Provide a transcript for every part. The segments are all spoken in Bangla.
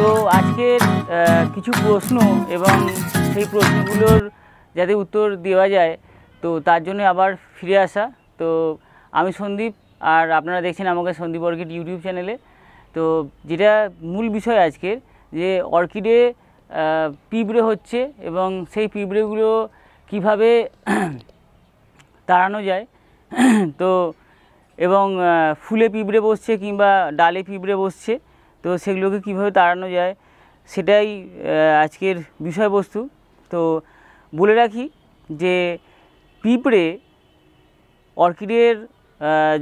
তো আজকের কিছু প্রশ্ন এবং সেই প্রশ্নগুলোর যাতে উত্তর দেওয়া যায় তো তার জন্য আবার ফিরে আসা তো আমি সন্দীপ আর আপনারা দেখছেন আমাকে সন্দীপ অর্কিড ইউটিউব চ্যানেলে তো যেটা মূল বিষয় আজকের যে অর্কিডে পিঁপড়ে হচ্ছে এবং সেই পিঁপড়েগুলো কিভাবে তাড়ানো যায় তো এবং ফুলে পিঁপড়ে বসছে কিংবা ডালে পিঁপড়ে বসছে তো সেগুলোকে কীভাবে তাড়ানো যায় সেটাই আজকের বিষয়বস্তু তো বলে রাখি যে পিঁপড়ে অর্কিডের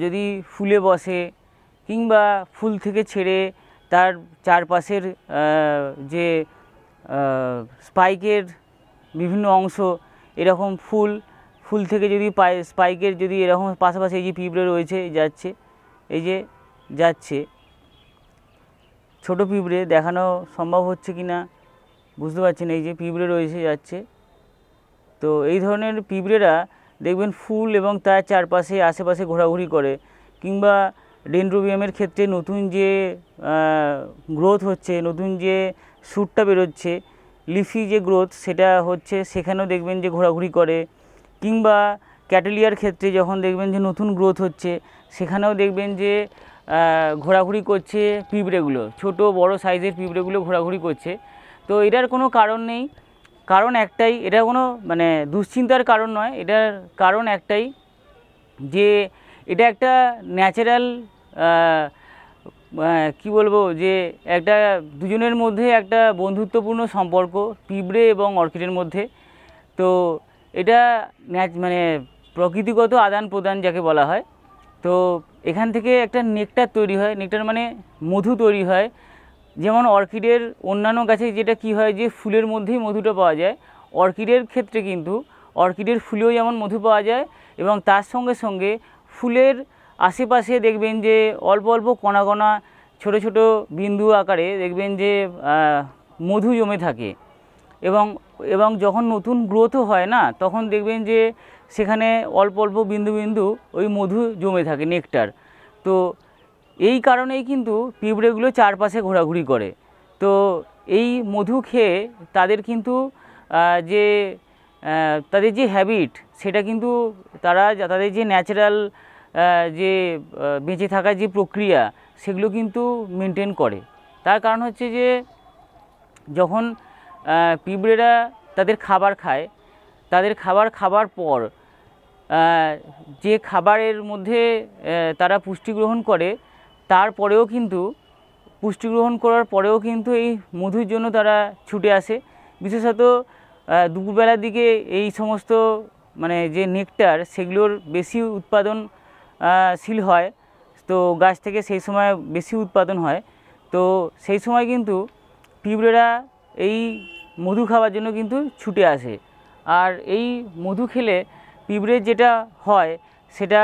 যদি ফুলে বসে কিংবা ফুল থেকে ছেড়ে তার চারপাশের যে স্পাইকের বিভিন্ন অংশ এরকম ফুল ফুল থেকে যদি স্পাইকের যদি এরকম পাশাপাশি এই যে পিঁপড়ে রয়েছে যাচ্ছে এই যে যাচ্ছে ছোট পিঁপড়ে দেখানো সম্ভব হচ্ছে কি না বুঝতে পারছেন এই যে পিঁপড়ে রয়েছে যাচ্ছে তো এই ধরনের পিঁপড়েরা দেখবেন ফুল এবং তার চারপাশে আশেপাশে ঘোরাঘুরি করে কিংবা ডেনড্রোবিয়ামের ক্ষেত্রে নতুন যে গ্রোথ হচ্ছে নতুন যে সুটটা বেরোচ্ছে লিফি যে গ্রোথ সেটা হচ্ছে সেখানেও দেখবেন যে ঘোরাঘুরি করে কিংবা ক্যাটেলিয়ার ক্ষেত্রে যখন দেখবেন যে নতুন গ্রোথ হচ্ছে সেখানেও দেখবেন যে ঘোরাঘুরি করছে পিঁপড়েগুলো ছোট বড় সাইজের পিঁপড়েগুলো ঘোরাঘুরি করছে তো এটার কোনো কারণ নেই কারণ একটাই এটা কোনো মানে দুশ্চিন্তার কারণ নয় এটার কারণ একটাই যে এটা একটা ন্যাচারাল কি বলবো যে একটা দুজনের মধ্যে একটা বন্ধুত্বপূর্ণ সম্পর্ক পিঁপড়ে এবং অর্কিডের মধ্যে তো এটা মানে প্রকৃতিগত আদান প্রদান যাকে বলা হয় তো এখান থেকে একটা নেকটার তৈরি হয় নেকটার মানে মধু তৈরি হয় যেমন অর্কিডের অন্যান্য গাছে যেটা কি হয় যে ফুলের মধ্যেই মধুটা পাওয়া যায় অর্কিডের ক্ষেত্রে কিন্তু অর্কিডের ফুলেও যেমন মধু পাওয়া যায় এবং তার সঙ্গে সঙ্গে ফুলের আশেপাশে দেখবেন যে অল্প অল্প কণা কণা ছোট ছোট বিন্দু আকারে দেখবেন যে মধু জমে থাকে এবং এবং যখন নতুন গ্রোথও হয় না তখন দেখবেন যে সেখানে অল্প অল্প বিন্দু বিন্দু ওই মধু জমে থাকে নেকটার তো এই কারণেই কিন্তু পিঁপড়েগুলো চারপাশে ঘোরাঘুরি করে তো এই মধু খেয়ে তাদের কিন্তু যে তাদের যে হ্যাবিট সেটা কিন্তু তারা তাদের যে ন্যাচারাল যে বেঁচে থাকার যে প্রক্রিয়া সেগুলো কিন্তু মেনটেন করে তার কারণ হচ্ছে যে যখন পিঁপড়েরা তাদের খাবার খায় তাদের খাবার খাবার পর যে খাবারের মধ্যে তারা পুষ্টি গ্রহণ করে তারপরেও কিন্তু পুষ্টি গ্রহণ করার পরেও কিন্তু এই মধুর জন্য তারা ছুটে আসে বিশেষত দুপুরবেলার দিকে এই সমস্ত মানে যে নেকটার সেগুলোর বেশি উৎপাদন শীল হয় তো গাছ থেকে সেই সময় বেশি উৎপাদন হয় তো সেই সময় কিন্তু পিঁপড়েরা এই মধু খাওয়ার জন্য কিন্তু ছুটে আসে আর এই মধু খেলে পিঁপড়ের যেটা হয় সেটা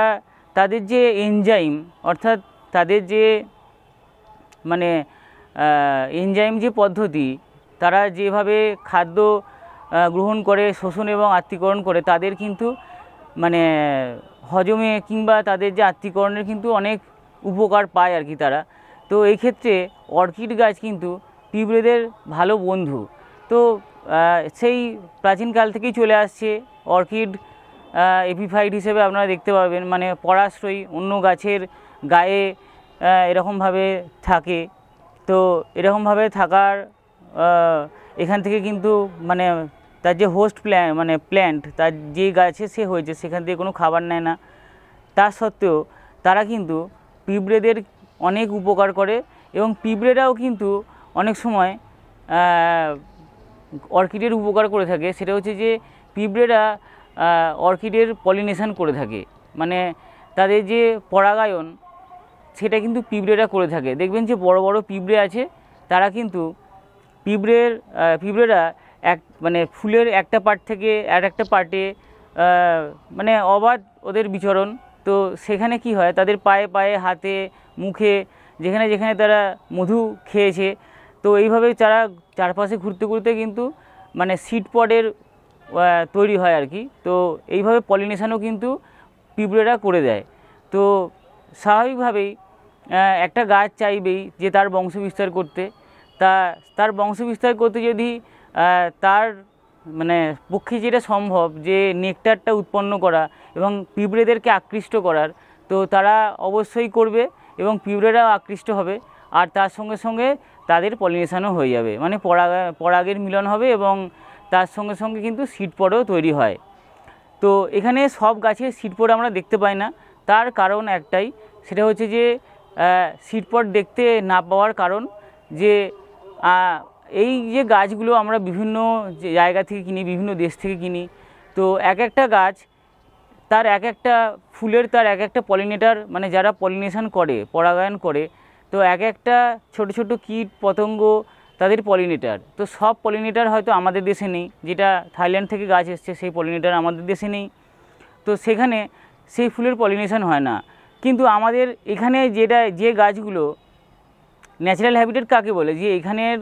তাদের যে এনজাইম অর্থাৎ তাদের যে মানে এনজাইম যে পদ্ধতি তারা যেভাবে খাদ্য গ্রহণ করে শোষণ এবং আত্মীকরণ করে তাদের কিন্তু মানে হজমে কিংবা তাদের যে আত্মীকরণের কিন্তু অনেক উপকার পায় আর কি তারা তো এই ক্ষেত্রে অর্কিড গাছ কিন্তু তীব্রদের ভালো বন্ধু তো সেই প্রাচীনকাল থেকেই চলে আসছে অর্কিড এপিফাইড হিসেবে আপনারা দেখতে পাবেন মানে পরাশ্রয়ী অন্য গাছের গায়ে এরকমভাবে থাকে তো এরকমভাবে থাকার এখান থেকে কিন্তু মানে তার যে হোস্ট প্ল্যান মানে প্ল্যান্ট তার যে গাছে সে হয়েছে সেখান থেকে কোনো খাবার নেয় না তা সত্ত্বেও তারা কিন্তু পিঁপড়েদের অনেক উপকার করে এবং পিঁপড়েরাও কিন্তু অনেক সময় অর্কিডের উপকার করে থাকে সেটা হচ্ছে যে পিঁপড়েরা অর্কিডের পলিনেশান করে থাকে মানে তাদের যে পরাগায়ন সেটা কিন্তু পিঁপড়েরা করে থাকে দেখবেন যে বড় বড় পিঁপড়ে আছে তারা কিন্তু পিঁপড়ের পিঁপড়েরা এক মানে ফুলের একটা পার্ট থেকে আর একটা পার্টে মানে অবাধ ওদের বিচরণ তো সেখানে কি হয় তাদের পায়ে পায়ে হাতে মুখে যেখানে যেখানে তারা মধু খেয়েছে তো এইভাবে তারা চারপাশে ঘুরতে ঘুরতে কিন্তু মানে সিড পডের তৈরি হয় আর কি তো এইভাবে পলিনেশানও কিন্তু পিঁপড়েরা করে দেয় তো স্বাভাবিকভাবেই একটা গাছ চাইবেই যে তার বংশ বিস্তার করতে তা তার বংশ বিস্তার করতে যদি তার মানে পক্ষে যেটা সম্ভব যে নেকটারটা উৎপন্ন করা এবং পিঁপড়েদেরকে আকৃষ্ট করার তো তারা অবশ্যই করবে এবং পিঁপড়েরাও আকৃষ্ট হবে আর তার সঙ্গে সঙ্গে তাদের পলিনেশানও হয়ে যাবে মানে পরাগ পরাগের মিলন হবে এবং তার সঙ্গে সঙ্গে কিন্তু সিটপটও তৈরি হয় তো এখানে সব গাছে সিট আমরা দেখতে পাই না তার কারণ একটাই সেটা হচ্ছে যে সিটপট দেখতে না পাওয়ার কারণ যে এই যে গাছগুলো আমরা বিভিন্ন জায়গা থেকে কিনি বিভিন্ন দেশ থেকে কিনি তো এক একটা গাছ তার এক একটা ফুলের তার এক একটা পলিনেটার মানে যারা পলিনেশান করে পরাগায়ন করে তো এক একটা ছোট ছোট কীট পতঙ্গ তাদের পলিনেটার তো সব পলিনেটার হয়তো আমাদের দেশে নেই যেটা থাইল্যান্ড থেকে গাছ এসছে সেই পলিনেটার আমাদের দেশে নেই তো সেখানে সেই ফুলের পলিনেশন হয় না কিন্তু আমাদের এখানে যেটা যে গাছগুলো ন্যাচারাল হ্যাবিটেট কাকে বলে যে এখানের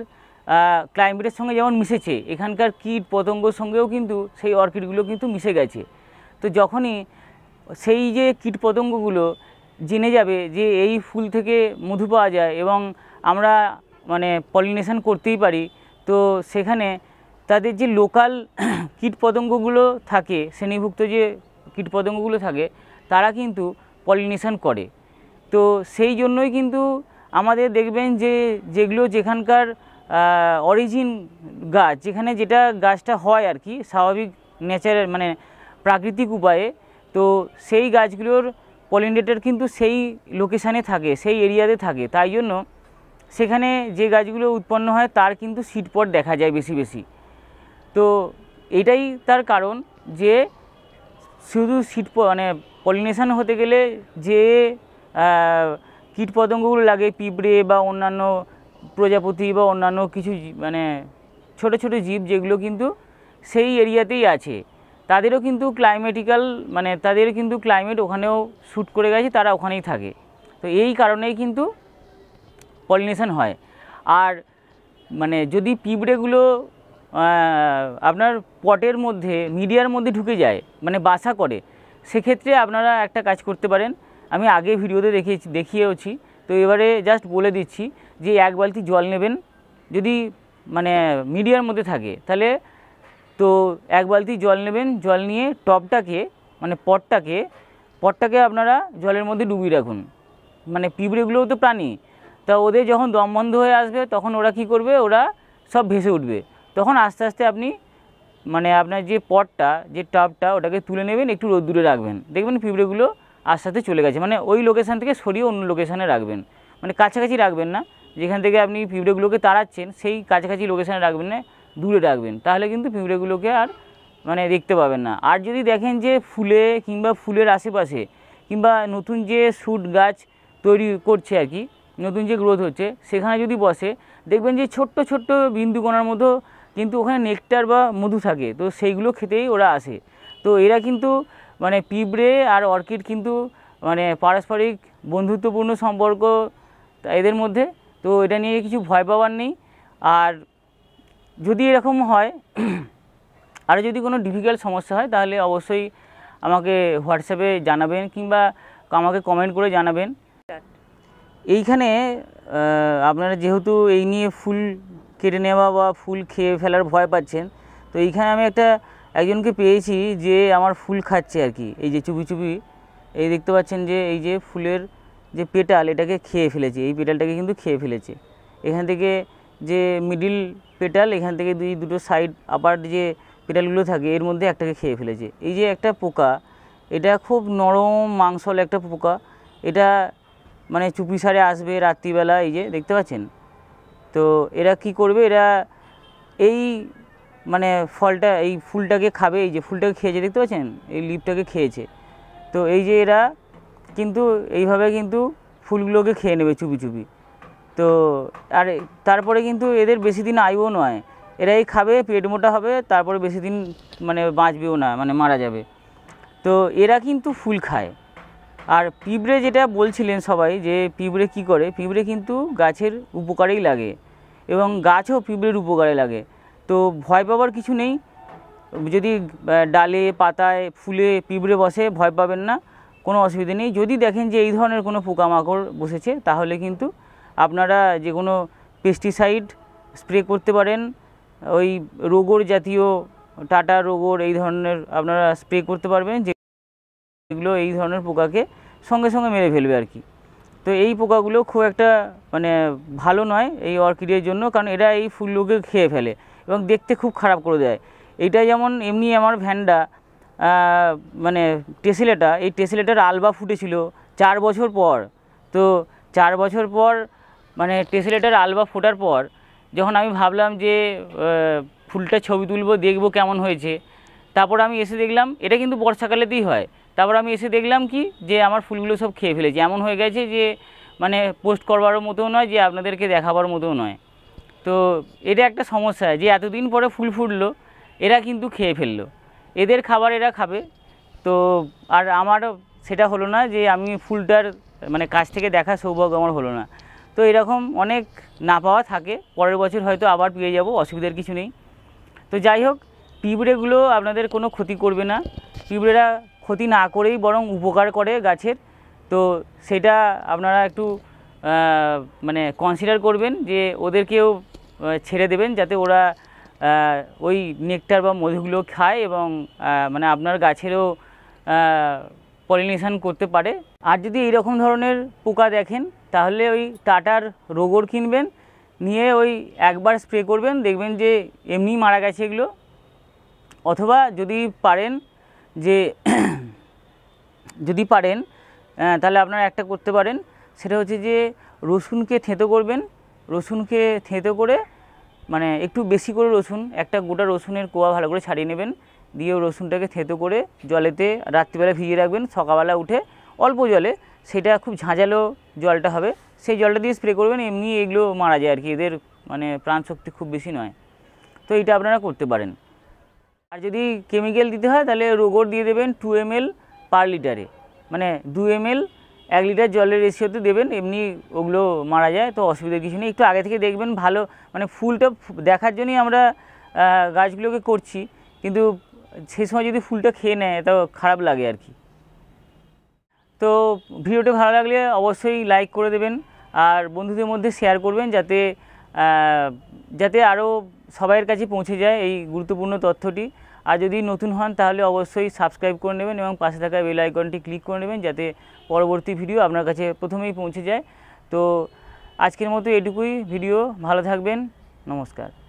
ক্লাইমেটের সঙ্গে যেমন মিশেছে এখানকার কীট পতঙ্গর সঙ্গেও কিন্তু সেই অর্কিডগুলো কিন্তু মিশে গেছে তো যখনই সেই যে কীট পতঙ্গগুলো জেনে যাবে যে এই ফুল থেকে মধু পাওয়া যায় এবং আমরা মানে পলিনেশন করতেই পারি তো সেখানে তাদের যে লোকাল কীটপতঙ্গগুলো থাকে শ্রেণীভুক্ত যে কীটপতঙ্গগুলো থাকে তারা কিন্তু পলিনেশন করে তো সেই জন্যই কিন্তু আমাদের দেখবেন যে যেগুলো যেখানকার অরিজিন গাছ যেখানে যেটা গাছটা হয় আর কি স্বাভাবিক নেচারের মানে প্রাকৃতিক উপায়ে তো সেই গাছগুলোর পলিনেটার কিন্তু সেই লোকেশানে থাকে সেই এরিয়াতে থাকে তাই জন্য সেখানে যে গাছগুলো উৎপন্ন হয় তার কিন্তু সিটপট দেখা যায় বেশি বেশি তো এটাই তার কারণ যে শুধু সিটপ মানে পলিনেশান হতে গেলে যে কীটপতঙ্গগুলো লাগে পিঁপড়ে বা অন্যান্য প্রজাপতি বা অন্যান্য কিছু মানে ছোট ছোট জীব যেগুলো কিন্তু সেই এরিয়াতেই আছে তাদেরও কিন্তু ক্লাইমেটিক্যাল মানে তাদের কিন্তু ক্লাইমেট ওখানেও শ্যুট করে গেছে তারা ওখানেই থাকে তো এই কারণেই কিন্তু পলিনেশন হয় আর মানে যদি পিঁপড়েগুলো আপনার পটের মধ্যে মিডিয়ার মধ্যে ঢুকে যায় মানে বাসা করে সেক্ষেত্রে আপনারা একটা কাজ করতে পারেন আমি আগে ভিডিওতে দেখিয়েছি দেখিয়েওছি তো এবারে জাস্ট বলে দিচ্ছি যে এক বালতি জল নেবেন যদি মানে মিডিয়ার মধ্যে থাকে তাহলে তো এক বালতি জল নেবেন জল নিয়ে টবটাকে মানে পটটাকে পটটাকে আপনারা জলের মধ্যে ডুবিয়ে রাখুন মানে পিঁপড়েগুলোও তো প্রাণী তা ওদের যখন দম বন্ধ হয়ে আসবে তখন ওরা কি করবে ওরা সব ভেসে উঠবে তখন আস্তে আস্তে আপনি মানে আপনার যে পটটা যে টবটা ওটাকে তুলে নেবেন একটু রোদ দূরে রাখবেন দেখবেন পিঁপড়েগুলো আস্তে আস্তে চলে গেছে মানে ওই লোকেশান থেকে সরিয়ে অন্য লোকেশানে রাখবেন মানে কাছাকাছি রাখবেন না যেখান থেকে আপনি পিঁপড়েগুলোকে তাড়াচ্ছেন সেই কাছাকাছি লোকেশানে রাখবেন না দূরে রাখবেন তাহলে কিন্তু পিঁপড়েগুলোকে আর মানে দেখতে পাবেন না আর যদি দেখেন যে ফুলে কিংবা ফুলের আশেপাশে কিংবা নতুন যে শুট গাছ তৈরি করছে আর কি নতুন যে গ্রোথ হচ্ছে সেখানে যদি বসে দেখবেন যে ছোট্ট ছোট্ট বিন্দুকণার মতো কিন্তু ওখানে নেকটার বা মধু থাকে তো সেইগুলো খেতেই ওরা আসে তো এরা কিন্তু মানে পিঁপড়ে আর অর্কিড কিন্তু মানে পারস্পরিক বন্ধুত্বপূর্ণ সম্পর্ক এদের মধ্যে তো এটা নিয়ে কিছু ভয় পাওয়ার নেই আর যদি এরকম হয় আর যদি কোনো ডিফিকাল্ট সমস্যা হয় তাহলে অবশ্যই আমাকে হোয়াটসঅ্যাপে জানাবেন কিংবা আমাকে কমেন্ট করে জানাবেন এইখানে আপনারা যেহেতু এই নিয়ে ফুল কেটে নেওয়া বা ফুল খেয়ে ফেলার ভয় পাচ্ছেন তো এইখানে আমি একটা একজনকে পেয়েছি যে আমার ফুল খাচ্ছে আর কি এই যে চুপি চুপি এই দেখতে পাচ্ছেন যে এই যে ফুলের যে পেটাল এটাকে খেয়ে ফেলেছে এই পেটালটাকে কিন্তু খেয়ে ফেলেছে এখান থেকে যে মিডিল পেটাল এখান থেকে দুই দুটো সাইড আবার যে পেটালগুলো থাকে এর মধ্যে একটাকে খেয়ে ফেলেছে এই যে একটা পোকা এটা খুব নরম মাংসল একটা পোকা এটা মানে চুপি সারে আসবে রাত্রিবেলা এই যে দেখতে পাচ্ছেন তো এরা কি করবে এরা এই মানে ফলটা এই ফুলটাকে খাবে এই যে ফুলটাকে খেয়েছে দেখতে পাচ্ছেন এই লিপটাকে খেয়েছে তো এই যে এরা কিন্তু এইভাবে কিন্তু ফুলগুলোকে খেয়ে নেবে চুপি চুপি তো আর তারপরে কিন্তু এদের বেশি দিন আইও নয় এরাই খাবে পেট মোটা হবে তারপরে বেশি দিন মানে বাঁচবেও না মানে মারা যাবে তো এরা কিন্তু ফুল খায় আর পিঁপড়ে যেটা বলছিলেন সবাই যে পিঁপড়ে কি করে পিঁপড়ে কিন্তু গাছের উপকারেই লাগে এবং গাছও পিঁপড়ের উপকারে লাগে তো ভয় পাওয়ার কিছু নেই যদি ডালে পাতায় ফুলে পিঁপড়ে বসে ভয় পাবেন না কোনো অসুবিধা নেই যদি দেখেন যে এই ধরনের কোনো পোকামাকড় বসেছে তাহলে কিন্তু আপনারা যে কোনো পেস্টিসাইড স্প্রে করতে পারেন ওই রোগর জাতীয় টাটা রোগর এই ধরনের আপনারা স্প্রে করতে পারবেন যেগুলো এই ধরনের পোকাকে সঙ্গে সঙ্গে মেরে ফেলবে আর কি তো এই পোকাগুলো খুব একটা মানে ভালো নয় এই অর্কিডের জন্য কারণ এরা এই ফুলগুলোকে খেয়ে ফেলে এবং দেখতে খুব খারাপ করে দেয় এটা যেমন এমনি আমার ভ্যান্ডা মানে টেসিলেটা এই টেসিলেটার আলবা ফুটেছিল চার বছর পর তো চার বছর পর মানে টেসিলেটার আলবা ফোটার পর যখন আমি ভাবলাম যে ফুলটা ছবি তুলব দেখব কেমন হয়েছে তারপর আমি এসে দেখলাম এটা কিন্তু বর্ষাকালেতেই হয় তারপর আমি এসে দেখলাম কি যে আমার ফুলগুলো সব খেয়ে ফেলেছে এমন হয়ে গেছে যে মানে পোস্ট করবারও মতো নয় যে আপনাদেরকে দেখাবার মতোও নয় তো এটা একটা সমস্যা যে এতদিন পরে ফুল ফুটলো এরা কিন্তু খেয়ে ফেললো এদের খাবার এরা খাবে তো আর আমার সেটা হলো না যে আমি ফুলটার মানে কাছ থেকে দেখা সৌভাগ্য আমার হলো না তো এরকম অনেক না পাওয়া থাকে পরের বছর হয়তো আবার পেয়ে যাব অসুবিধার কিছু নেই তো যাই হোক পিঁপড়েগুলো আপনাদের কোনো ক্ষতি করবে না পিঁপড়েরা ক্ষতি না করেই বরং উপকার করে গাছের তো সেটা আপনারা একটু মানে কনসিডার করবেন যে ওদেরকেও ছেড়ে দেবেন যাতে ওরা ওই নেকটার বা মধুগুলো খায় এবং মানে আপনার গাছেরও পলিনেশান করতে পারে আর যদি এই রকম ধরনের পোকা দেখেন তাহলে ওই টাটার রোগর কিনবেন নিয়ে ওই একবার স্প্রে করবেন দেখবেন যে এমনি মারা গেছে এগুলো অথবা যদি পারেন যে যদি পারেন তাহলে আপনারা একটা করতে পারেন সেটা হচ্ছে যে রসুনকে থেঁতো করবেন রসুনকে থেঁতো করে মানে একটু বেশি করে রসুন একটা গোটা রসুনের কোয়া ভালো করে ছাড়িয়ে নেবেন দিয়ে রসুনটাকে থেঁতো করে জলেতে রাত্রিবেলা ভিজিয়ে রাখবেন সকালবেলা উঠে অল্প জলে সেটা খুব ঝাঁঝালো জলটা হবে সেই জলটা দিয়ে স্প্রে করবেন এমনি এগুলো মারা যায় আর কি এদের মানে প্রাণশক্তি খুব বেশি নয় তো এটা আপনারা করতে পারেন আর যদি কেমিক্যাল দিতে হয় তাহলে রোগর দিয়ে দেবেন টু এম পার লিটারে মানে দু এম এক লিটার জলের রেশিওতে দেবেন এমনি ওগুলো মারা যায় তো অসুবিধা কিছু নেই একটু আগে থেকে দেখবেন ভালো মানে ফুলটা দেখার জন্যই আমরা গাছগুলোকে করছি কিন্তু সেই সময় যদি ফুলটা খেয়ে নেয় তো খারাপ লাগে আর কি তো ভিডিওটি ভালো লাগলে অবশ্যই লাইক করে দেবেন আর বন্ধুদের মধ্যে শেয়ার করবেন যাতে যাতে আরও সবাইয়ের কাছে পৌঁছে যায় এই গুরুত্বপূর্ণ তথ্যটি আর যদি নতুন হন তাহলে অবশ্যই সাবস্ক্রাইব করে নেবেন এবং পাশে থাকা বেল আইকনটি ক্লিক করে নেবেন যাতে পরবর্তী ভিডিও আপনার কাছে প্রথমেই পৌঁছে যায় তো আজকের মতো এটুকুই ভিডিও ভালো থাকবেন নমস্কার